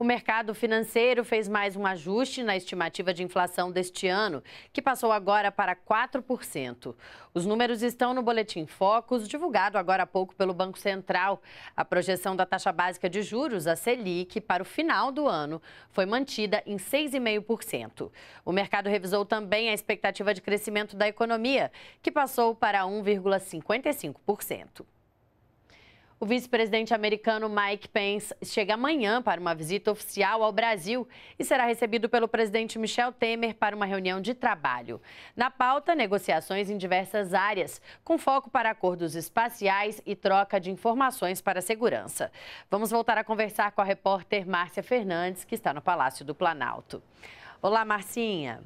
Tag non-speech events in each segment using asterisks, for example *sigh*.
O mercado financeiro fez mais um ajuste na estimativa de inflação deste ano, que passou agora para 4%. Os números estão no Boletim Focus, divulgado agora há pouco pelo Banco Central. A projeção da taxa básica de juros, a Selic, para o final do ano foi mantida em 6,5%. O mercado revisou também a expectativa de crescimento da economia, que passou para 1,55%. O vice-presidente americano Mike Pence chega amanhã para uma visita oficial ao Brasil e será recebido pelo presidente Michel Temer para uma reunião de trabalho. Na pauta, negociações em diversas áreas, com foco para acordos espaciais e troca de informações para a segurança. Vamos voltar a conversar com a repórter Márcia Fernandes, que está no Palácio do Planalto. Olá, Marcinha.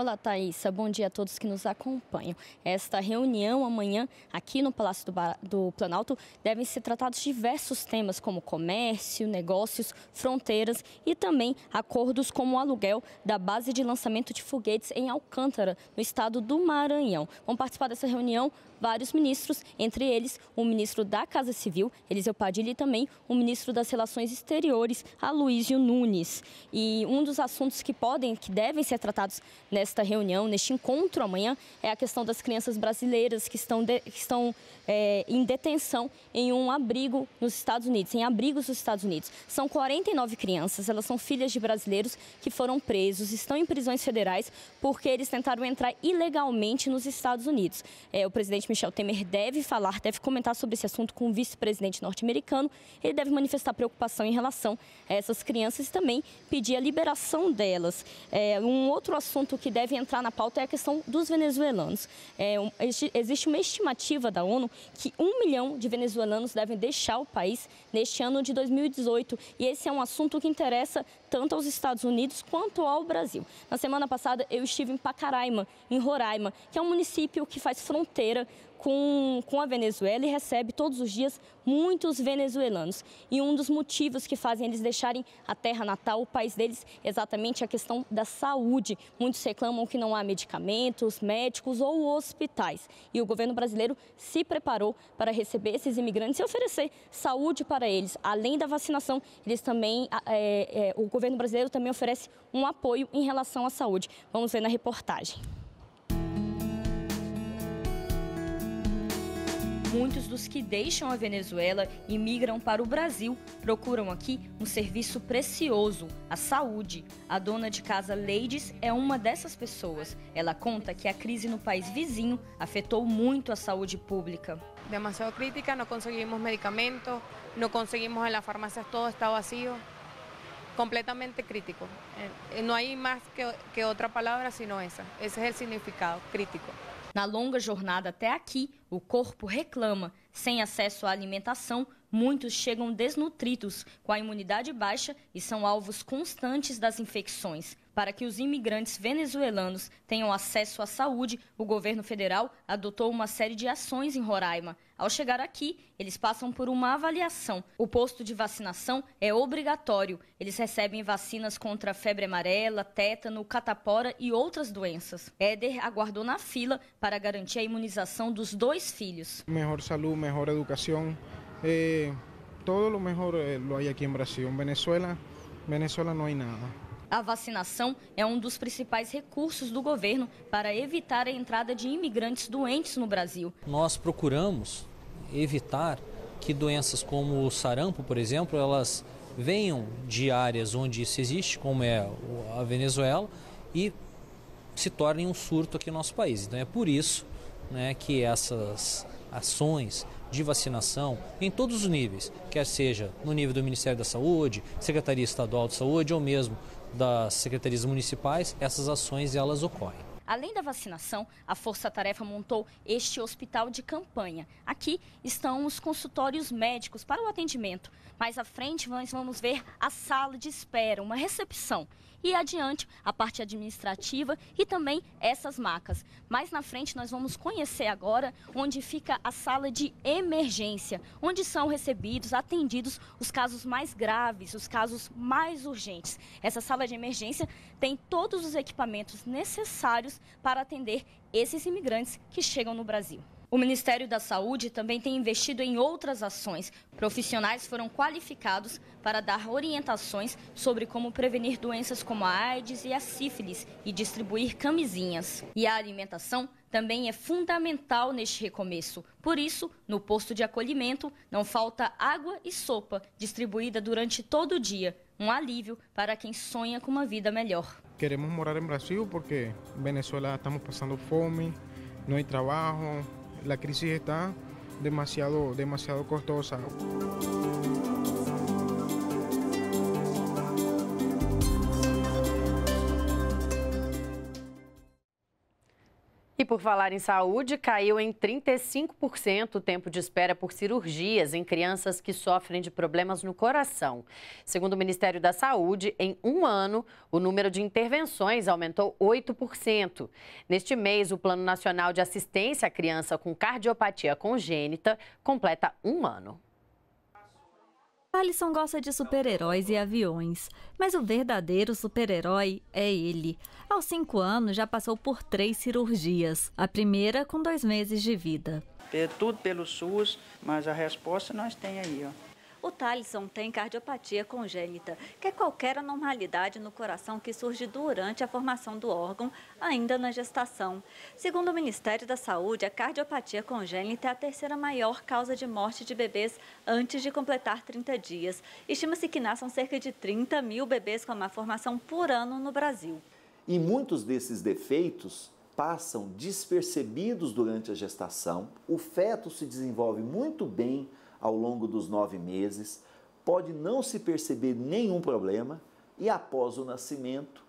Olá, Thaisa. Bom dia a todos que nos acompanham. Esta reunião amanhã aqui no Palácio do, ba... do Planalto devem ser tratados diversos temas como comércio, negócios, fronteiras e também acordos como o aluguel da base de lançamento de foguetes em Alcântara, no estado do Maranhão. Vão participar dessa reunião vários ministros, entre eles o ministro da Casa Civil, Eliseu Padilha, e também o ministro das Relações Exteriores, Aloysio Nunes. E um dos assuntos que podem, que devem ser tratados nessa nesta reunião, neste encontro amanhã, é a questão das crianças brasileiras que estão, de, que estão é, em detenção em um abrigo nos Estados Unidos, em abrigos dos Estados Unidos. São 49 crianças, elas são filhas de brasileiros que foram presos, estão em prisões federais porque eles tentaram entrar ilegalmente nos Estados Unidos. É, o presidente Michel Temer deve falar, deve comentar sobre esse assunto com o vice-presidente norte-americano. Ele deve manifestar preocupação em relação a essas crianças e também pedir a liberação delas. É, um outro assunto que deve deve entrar na pauta é a questão dos venezuelanos. É, um, existe uma estimativa da ONU que um milhão de venezuelanos devem deixar o país neste ano de 2018. E esse é um assunto que interessa tanto aos Estados Unidos quanto ao Brasil. Na semana passada, eu estive em Pacaraima, em Roraima, que é um município que faz fronteira com, com a Venezuela e recebe todos os dias muitos venezuelanos. E um dos motivos que fazem eles deixarem a terra natal, o país deles, é exatamente a questão da saúde. Muitos reclamam que não há medicamentos, médicos ou hospitais. E o governo brasileiro se preparou para receber esses imigrantes e oferecer saúde para eles. Além da vacinação, eles também, ah, é, é, o governo brasileiro também oferece um apoio em relação à saúde. Vamos ver na reportagem. Muitos dos que deixam a Venezuela e migram para o Brasil procuram aqui um serviço precioso, a saúde. A dona de casa Leides é uma dessas pessoas. Ela conta que a crise no país vizinho afetou muito a saúde pública. Demasiado crítica, não conseguimos medicamentos, não conseguimos em las farmácias, todo está vazio completamente crítico. Eh, eh, no hay más que, que otra palabra sino esa. Ese es el significado, crítico. Na longa jornada até aqui, o corpo reclama. Sem acesso à alimentação, muitos chegam desnutridos, com a imunidade baixa e são alvos constantes das infecções. Para que os imigrantes venezuelanos tenham acesso à saúde, o governo federal adotou uma série de ações em Roraima. Ao chegar aqui, eles passam por uma avaliação. O posto de vacinação é obrigatório. Eles recebem vacinas contra febre amarela, tétano, catapora e outras doenças. Éder aguardou na fila para garantir a imunização dos dois filhos. Melhor saúde, melhor educação. tudo eh, todo o melhor lo há aqui em Brasil. Em Venezuela, Venezuela não há nada. A vacinação é um dos principais recursos do governo para evitar a entrada de imigrantes doentes no Brasil. Nós procuramos evitar que doenças como o sarampo, por exemplo, elas venham de áreas onde isso existe, como é a Venezuela, e se tornem um surto aqui no nosso país. Então é por isso né, que essas ações de vacinação em todos os níveis, quer seja no nível do Ministério da Saúde, Secretaria Estadual de Saúde ou mesmo das secretarias municipais, essas ações elas ocorrem. Além da vacinação, a Força Tarefa montou este hospital de campanha. Aqui estão os consultórios médicos para o atendimento. Mais à frente, nós vamos ver a sala de espera, uma recepção e adiante a parte administrativa e também essas macas. Mais na frente nós vamos conhecer agora onde fica a sala de emergência, onde são recebidos, atendidos os casos mais graves, os casos mais urgentes. Essa sala de emergência tem todos os equipamentos necessários para atender esses imigrantes que chegam no Brasil. O Ministério da Saúde também tem investido em outras ações. Profissionais foram qualificados para dar orientações sobre como prevenir doenças como a AIDS e a sífilis e distribuir camisinhas. E a alimentação também é fundamental neste recomeço. Por isso, no posto de acolhimento, não falta água e sopa distribuída durante todo o dia. Um alívio para quem sonha com uma vida melhor. Queremos morar em Brasil porque Venezuela estamos passando fome, não há trabalho, la crisis está demasiado, demasiado costosa. por falar em saúde, caiu em 35% o tempo de espera por cirurgias em crianças que sofrem de problemas no coração. Segundo o Ministério da Saúde, em um ano, o número de intervenções aumentou 8%. Neste mês, o Plano Nacional de Assistência à Criança com Cardiopatia Congênita completa um ano. Alisson gosta de super-heróis e aviões, mas o verdadeiro super-herói é ele. Aos cinco anos já passou por três cirurgias, a primeira com dois meses de vida. Tudo pelo SUS, mas a resposta nós tem aí, ó. O Talisson tem cardiopatia congênita, que é qualquer anormalidade no coração que surge durante a formação do órgão, ainda na gestação. Segundo o Ministério da Saúde, a cardiopatia congênita é a terceira maior causa de morte de bebês antes de completar 30 dias. Estima-se que nasçam cerca de 30 mil bebês com a malformação por ano no Brasil. E muitos desses defeitos passam despercebidos durante a gestação, o feto se desenvolve muito bem ao longo dos nove meses, pode não se perceber nenhum problema e após o nascimento,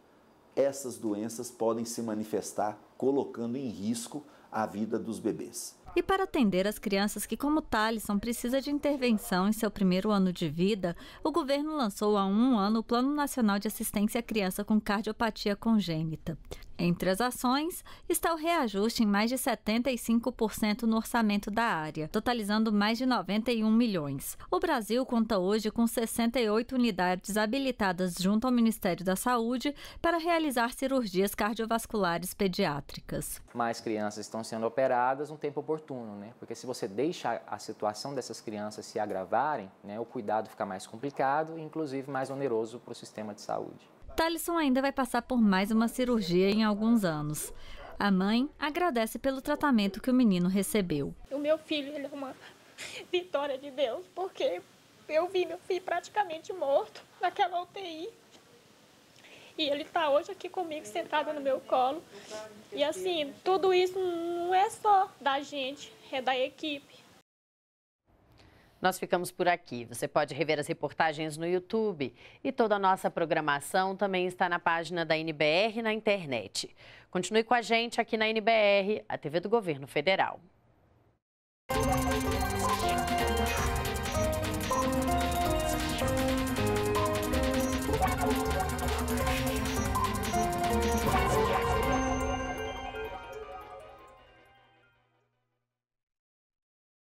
essas doenças podem se manifestar, colocando em risco a vida dos bebês. E para atender as crianças que, como Talisson, precisa de intervenção em seu primeiro ano de vida, o governo lançou há um ano o Plano Nacional de Assistência à Criança com Cardiopatia Congênita. Entre as ações está o reajuste em mais de 75% no orçamento da área, totalizando mais de 91 milhões. O Brasil conta hoje com 68 unidades habilitadas junto ao Ministério da Saúde para realizar cirurgias cardiovasculares pediátricas. Mais crianças estão sendo operadas um tempo por oportuno, né? Porque se você deixa a situação dessas crianças se agravarem, né, o cuidado fica mais complicado e, inclusive, mais oneroso para o sistema de saúde. Talisson ainda vai passar por mais uma cirurgia em alguns anos. A mãe agradece pelo tratamento que o menino recebeu. O meu filho ele é uma *laughs* vitória de Deus, porque eu vi meu filho praticamente morto naquela UTI. E ele está hoje aqui comigo, sentado no meu colo. E assim, tudo isso não é só da gente, é da equipe. Nós ficamos por aqui. Você pode rever as reportagens no YouTube e toda a nossa programação também está na página da NBR na internet. Continue com a gente aqui na NBR, a TV do Governo Federal.